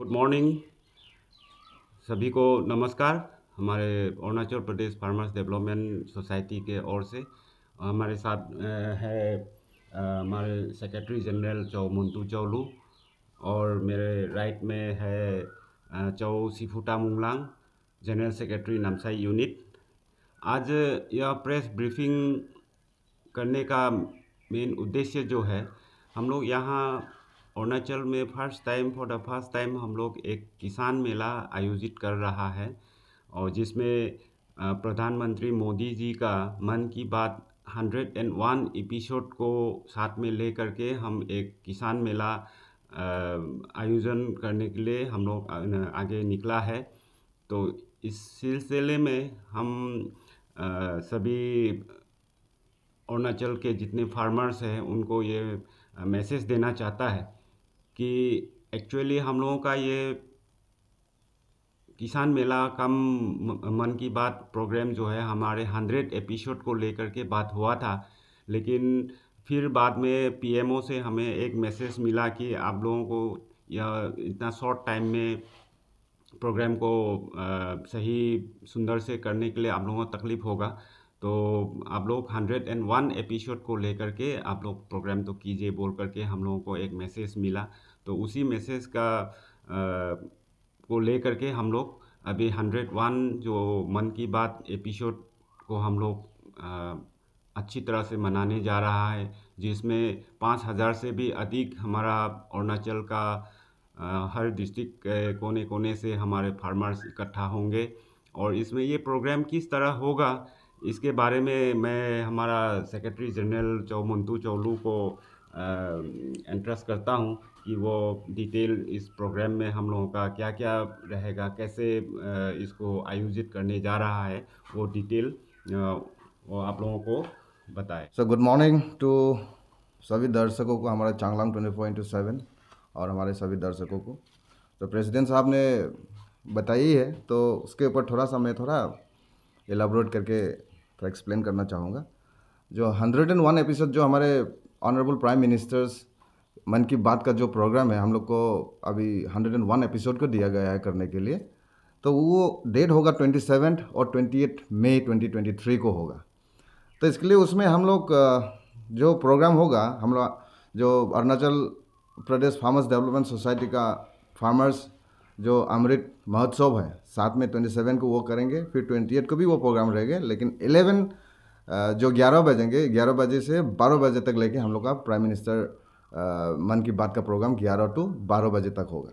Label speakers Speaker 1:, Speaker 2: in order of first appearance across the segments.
Speaker 1: good morning सभी को नमस्कार हमारे Arunachal Pradesh farmers development society के ओर से हमारे साथ है हमारे सेक्रेटरी जनरल चौ मुंतू चौलू और मेरे राइट में है Chau Siphuta Munglang general secretary Namsai unit आज यह प्रेस ब्रीफिंग करने का मेन उद्देश्य जो है हम लोग यहाँ अरुणाचल में first time for the first time हम लोग एक किसान मेला आयोजित कर रहा है और जिसमें प्रधानमंत्री मोदी जी का मन की बात हंड्रेड एंड वन एपिसोड को साथ में ले करके हम एक किसान मेला आयोजन करने के लिए हम लोग आगे निकला है तो इस सिलसिले में हम सभी अरुणाचल के जितने फार्मर्स हैं उनको ये मैसेज देना चाहता है कि एक्चुअली हम लोगों का ये किसान मेला कम मन की बात प्रोग्राम जो है हमारे हंड्रेड एपिसोड को लेकर के बात हुआ था लेकिन फिर बाद में पीएमओ से हमें एक मैसेज मिला कि आप लोगों को या इतना शॉर्ट टाइम में प्रोग्राम को आ, सही सुंदर से करने के लिए आप लोगों को तकलीफ़ होगा तो आप लोग 101 एपिसोड को लेकर के आप लोग प्रोग्राम तो कीजिए बोल करके हम लोगों को एक मैसेज मिला तो उसी मैसेज का आ, को लेकर के हम लोग अभी 101 जो मन की बात एपिसोड को हम लोग अच्छी तरह से मनाने जा रहा है जिसमें 5000 से भी अधिक हमारा अरुणाचल का आ, हर डिस्ट्रिक्ट के कोने कोने से हमारे फार्मर्स इकट्ठा होंगे और इसमें ये प्रोग्राम किस तरह होगा इसके बारे में मैं हमारा सेक्रेटरी जनरल चौ मंतू चौलू को इंटरेस्ट करता हूँ कि वो डिटेल इस प्रोग्राम में हम लोगों का क्या क्या रहेगा कैसे इसको आयोजित करने जा रहा है वो डिटेल वो आप लोगों को बताए सो गुड
Speaker 2: मॉर्निंग टू सभी दर्शकों को हमारे Changlang twenty four into seven और हमारे सभी दर्शकों को तो प्रेसिडेंट साहब ने बताई है तो उसके ऊपर थोड़ा सा मैं थोड़ा एलाबोरेट करके थोड़ा एक्सप्लेन करना चाहूँगा जो हंड्रेड एंड वन एपिसोड जो हमारे ऑनरेबल प्राइम मिनिस्टर्स मन की बात का जो प्रोग्राम है हम लोग को अभी हंड्रेड एंड वन एपिसोड को दिया गया है करने के लिए तो वो डेट होगा ट्वेंटी सेवन और twenty eight May twenty twenty three को होगा तो इसके लिए उसमें हम लोग जो प्रोग्राम होगा हम लोग जो Arunachal Pradesh farmers development society का फार्मर्स जो अमृत महोत्सव है साथ में ट्वेंटी सेवन को वो करेंगे फिर ट्वेंटी एट को भी वो प्रोग्राम रहेंगे लेकिन एलेवन जो ग्यारह बजेंगे ग्यारह बजे से बारह बजे तक लेके हम लोग का प्राइम मिनिस्टर मन की बात का प्रोग्राम ग्यारह टू बारह बजे तक होगा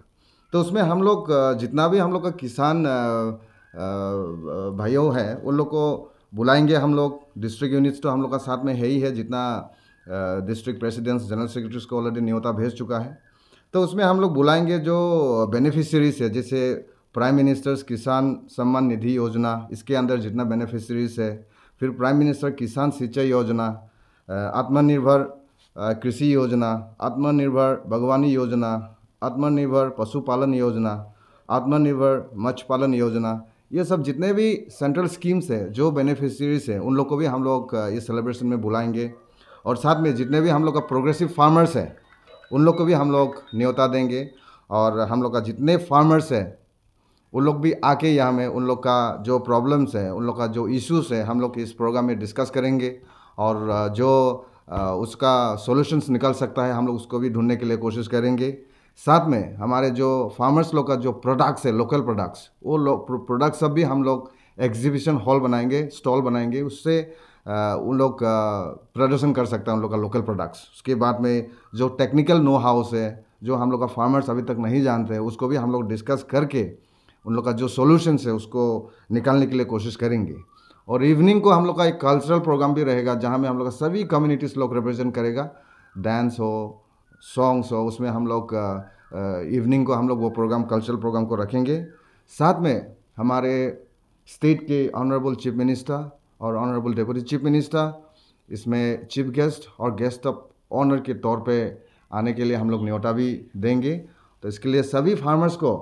Speaker 2: तो उसमें हम लोग जितना भी हम लोग का किसान भाइयों हैं उन लोग को बुलाएंगे हम लोग डिस्ट्रिक्ट यूनिट्स तो हम लोग का साथ में है ही है जितना डिस्ट्रिक्ट प्रेसिडेंट्स जनरल सेक्रेटरीज को ऑलरेडी न्योता भेज चुका है तो उसमें हम लोग बुलाएंगे जो बेनिफिशरीज है जैसे प्राइम मिनिस्टर्स किसान सम्मान निधि योजना इसके अंदर जितना बेनिफिशरीज है फिर प्राइम मिनिस्टर किसान सिंचाई योजना आत्मनिर्भर कृषि योजना आत्मनिर्भर बागवानी योजना आत्मनिर्भर पशुपालन योजना आत्मनिर्भर मत्स्य पालन योजना ये सब जितने भी सेंट्रल स्कीम्स है जो बेनिफिशरीज हैं उन लोग को भी हम लोग इस सेलिब्रेशन में बुलाएंगे और साथ में जितने भी हम लोग का प्रोग्रेसिव फार्मर्स हैं उन लोग को भी हम लोग न्योता देंगे और हम लोग का जितने फार्मर्स हैं उन लोग भी आके यहाँ में उन लोग का जो प्रॉब्लम्स है उन लोग का जो इश्यूज़ है हम लोग इस प्रोग्राम में डिस्कस करेंगे और जो उसका सॉल्यूशंस निकल सकता है हम लोग उसको भी ढूंढने के लिए कोशिश करेंगे साथ में हमारे जो फार्मर्स लोग का जो प्रोडक्ट्स है लोकल प्रोडक्ट्स वो लोग प्रोडक्ट्स सब भी हम लोग एग्जीबिशन हॉल बनाएंगे स्टॉल बनाएंगे उससे उन लोग प्रदर्शन कर सकता है उन लोग का लोकल प्रोडक्ट्स उसके बाद में जो टेक्निकल नो हाउस है जो हम लोग का फार्मर्स अभी तक नहीं जानते हैं उसको भी हम लोग डिस्कस करके उन लोग का जो सोल्यूशंस है उसको निकालने के लिए कोशिश करेंगे और इवनिंग को हम लोग का एक कल्चरल प्रोग्राम भी रहेगा जहाँ में हम लोग का सभी कम्युनिटीज़ लोग रिप्रेजेंट करेगा डांस हो सॉन्ग्स हो उसमें हम लोग इवनिंग को हम लोग वो प्रोग्राम कल्चरल प्रोग्राम को रखेंगे साथ में हमारे स्टेट के ऑनरेबल चीफ मिनिस्टर और ऑनरेबल डिप्टी चीफ मिनिस्टर इसमें चीफ गेस्ट और गेस्ट ऑफ ऑनर के तौर पे आने के लिए हम लोग न्योटा भी देंगे तो इसके लिए सभी फार्मर्स को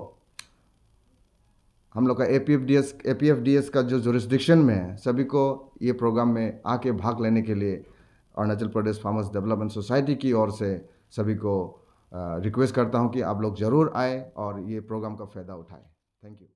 Speaker 2: हम लोग का A P F D S A P F D S का जो जोरिस्डिक्शन में है सभी को ये प्रोग्राम में आके भाग लेने के लिए Arunachal Pradesh farmers development society की ओर से सभी को रिक्वेस्ट करता हूँ कि आप लोग ज़रूर आए और ये प्रोग्राम का फ़ायदा उठाएँ थैंक यू